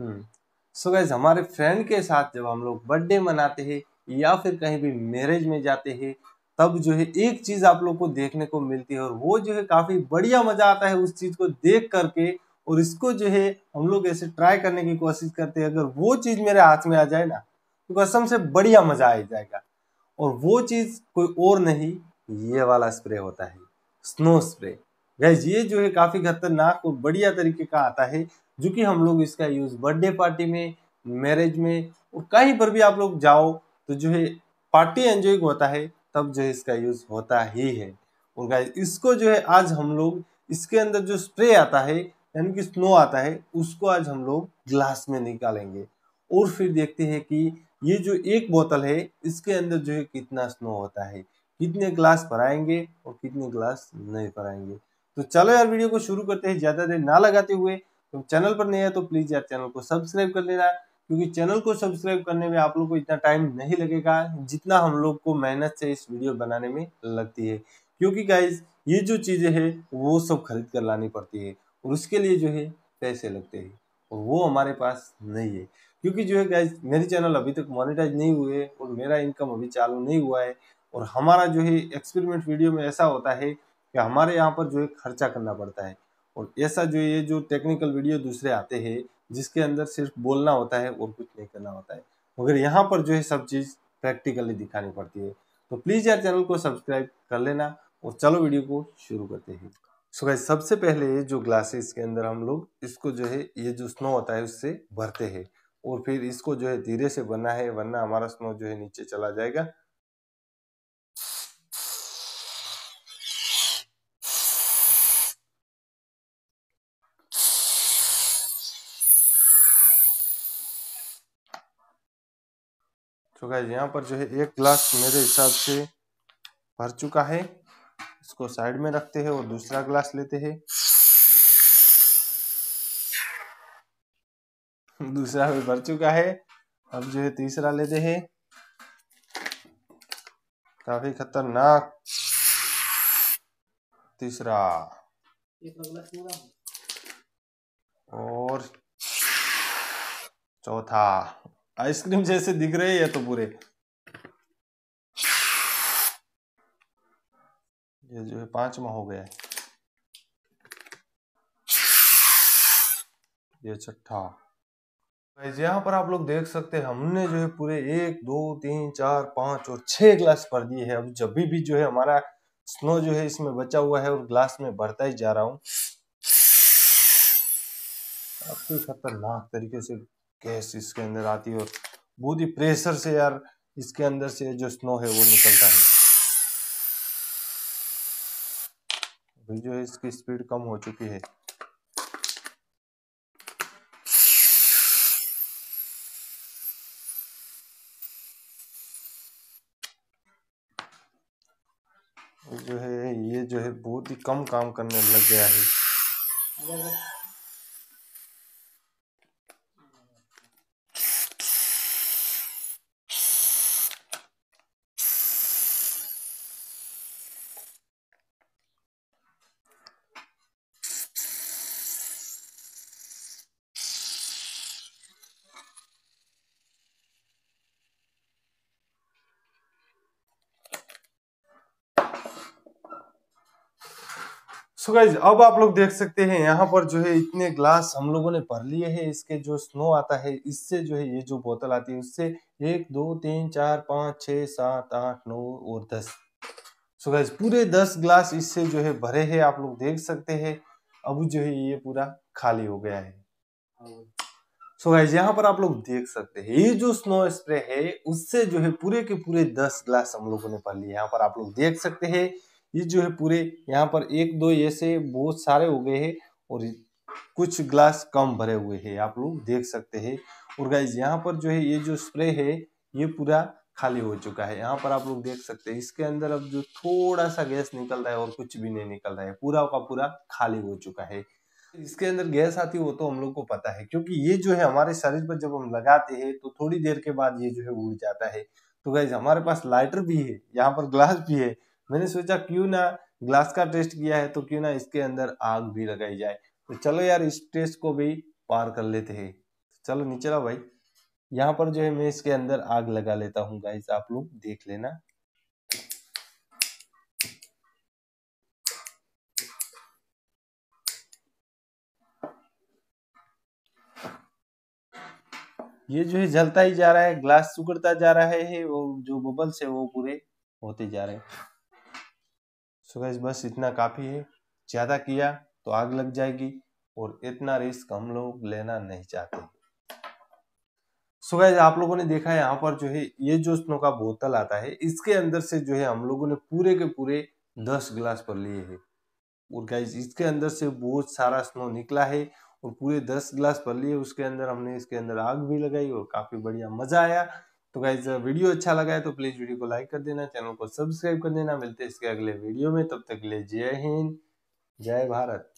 सो हम्म। हमारे फ्रेंड के साथ जब हम लोग बर्थडे मनाते हैं या फिर कहीं भी मैरिज में जाते हैं तब जो है एक चीज़ आप लोग को देखने को मिलती है और वो जो है काफ़ी बढ़िया मज़ा आता है उस चीज़ को देख करके और इसको जो है हम लोग ऐसे ट्राई करने की कोशिश करते हैं अगर वो चीज़ मेरे हाथ में आ जाए ना तो कसम से बढ़िया मज़ा आ जाएगा और वो चीज़ कोई और नहीं ये वाला स्प्रे होता है स्नो स्प्रे गैस ये जो है काफ़ी खतरनाक और बढ़िया तरीके का आता है जो कि हम लोग इसका यूज़ बर्थडे पार्टी में मैरिज में और कहीं पर भी आप लोग जाओ तो जो है पार्टी एंजॉय होता है तब जो है इसका यूज़ होता ही है और इसको जो है आज हम लोग इसके अंदर जो स्प्रे आता है यानी कि स्नो आता है उसको आज हम लोग ग्लास में निकालेंगे और फिर देखते हैं कि ये जो एक बोतल है इसके अंदर जो है कितना स्नो होता है कितने ग्लास भराएंगे और कितने ग्लास नहीं भराएंगे तो चलो यार वीडियो को शुरू करते हैं ज़्यादा देर ना लगाते हुए तो चैनल पर नहीं है तो प्लीज़ यार चैनल को सब्सक्राइब कर लेना क्योंकि चैनल को सब्सक्राइब करने में आप लोग को इतना टाइम नहीं लगेगा जितना हम लोग को मेहनत से इस वीडियो बनाने में लगती है क्योंकि गाइज ये जो चीज़ें हैं वो सब खरीद कर लानी पड़ती है और उसके लिए जो है पैसे लगते हैं और वो हमारे पास नहीं है क्योंकि जो है गाइज मेरी चैनल अभी तक मोनिटाइज नहीं हुए और मेरा इनकम अभी चालू नहीं हुआ है और हमारा जो है एक्सपेरिमेंट वीडियो में ऐसा होता है कि हमारे यहाँ पर जो है खर्चा करना पड़ता है और ऐसा जो ये जो टेक्निकल वीडियो दूसरे आते हैं जिसके अंदर सिर्फ बोलना होता है और कुछ नहीं करना होता है मगर यहाँ पर जो है सब चीज़ प्रैक्टिकली दिखानी पड़ती है तो प्लीज़ यार चैनल को सब्सक्राइब कर लेना और चलो वीडियो को शुरू करते हैं सो गाइस सबसे पहले जो ग्लासेस के अंदर हम लोग इसको जो है ये जो स्नो होता है उससे भरते हैं और फिर इसको जो है धीरे से बनना है वरना हमारा स्नो जो है नीचे चला जाएगा तो गाइज यहाँ पर जो है एक ग्लास मेरे हिसाब से भर चुका है इसको साइड में रखते हैं और दूसरा ग्लास लेते हैं दूसरा भी भर चुका है अब जो है तीसरा लेते हैं काफी खतरनाक तीसरा और चौथा आइसक्रीम जैसे दिख रहे हैं तो पूरे ये जो है पांचवा हो गया ये छठा यहाँ पर आप लोग देख सकते हैं हमने जो है पूरे एक दो तीन चार पांच और छह ग्लास भर दिए हैं अब जब भी जो है हमारा स्नो जो है इसमें बचा हुआ है और ग्लास में भरता ही जा रहा हूँ खतरनाक तरीके से गैस इसके अंदर आती है और बहुत ही प्रेशर से यार इसके अंदर से जो स्नो है वो निकलता है अभी जो है इसकी स्पीड कम हो चुकी है जो है ये जो है बहुत ही कम काम करने लग गया है सो so गाइज अब आप लोग देख सकते हैं यहाँ पर जो है इतने ग्लास हम लोगों ने भर लिए हैं इसके जो स्नो आता है इससे जो है ये जो बोतल आती है उससे एक दो तीन चार पाँच छ सात आठ नौ और दस सो गाइज पूरे दस ग्लास इससे जो है भरे हैं आप लोग देख सकते हैं अब जो है ये पूरा खाली हो गया है सो so गाइज यहाँ पर आप लोग देख सकते हैं ये जो स्नो स्प्रे है उससे जो है पूरे के पूरे दस ग्लास हम लोगों ने भर लिए यहाँ पर आप लोग देख सकते हैं ये जो है पूरे यहाँ पर एक दो ऐसे बहुत सारे हो गए हैं और कुछ ग्लास कम भरे हुए हैं आप लोग देख सकते हैं और गाइज यहाँ पर जो है ये जो स्प्रे है ये पूरा खाली हो चुका है यहाँ पर आप लोग देख सकते हैं इसके अंदर अब जो थोड़ा सा गैस निकल रहा है और कुछ भी नहीं निकल रहा है पूरा का पूरा खाली हो चुका है इसके अंदर गैस आती है वो तो हम लोग को पता है क्योंकि ये जो है हमारे शरीर पर जब हम लगाते हैं तो थोड़ी देर के बाद ये जो है उड़ जाता है तो गैस हमारे पास लाइटर भी है यहाँ पर ग्लास भी है मैंने सोचा क्यों ना ग्लास का टेस्ट किया है तो क्यों ना इसके अंदर आग भी लगाई जाए तो चलो यार इस टेस्ट को भी पार कर लेते हैं तो चलो नीचे रहो भाई यहाँ पर जो है मैं इसके अंदर आग लगा लेता हूँ गाइस आप लोग देख लेना ये जो है जलता ही जा रहा है ग्लास सुगड़ता जा रहा है और जो बबल्स है वो पूरे होते जा रहे हैं सो गैस बस इतना काफ़ी है ज़्यादा किया तो आग लग जाएगी और इतना रिस्क हम लोग लेना नहीं चाहते सो so आप लोगों ने देखा है यहाँ पर जो है ये जो स्नो का बोतल आता है इसके अंदर से जो है हम लोगों ने पूरे के पूरे दस गिलास पर लिए है और गैज इसके अंदर से बहुत सारा स्नो निकला है और पूरे दस गिलास पर लिए उसके अंदर हमने इसके अंदर आग भी लगाई और काफ़ी बढ़िया मज़ा आया तो गाइज वीडियो अच्छा लगा है तो प्लीज़ वीडियो को लाइक कर देना चैनल को सब्सक्राइब कर देना मिलते हैं इसके अगले वीडियो में तब तक ले जय हिंद जय भारत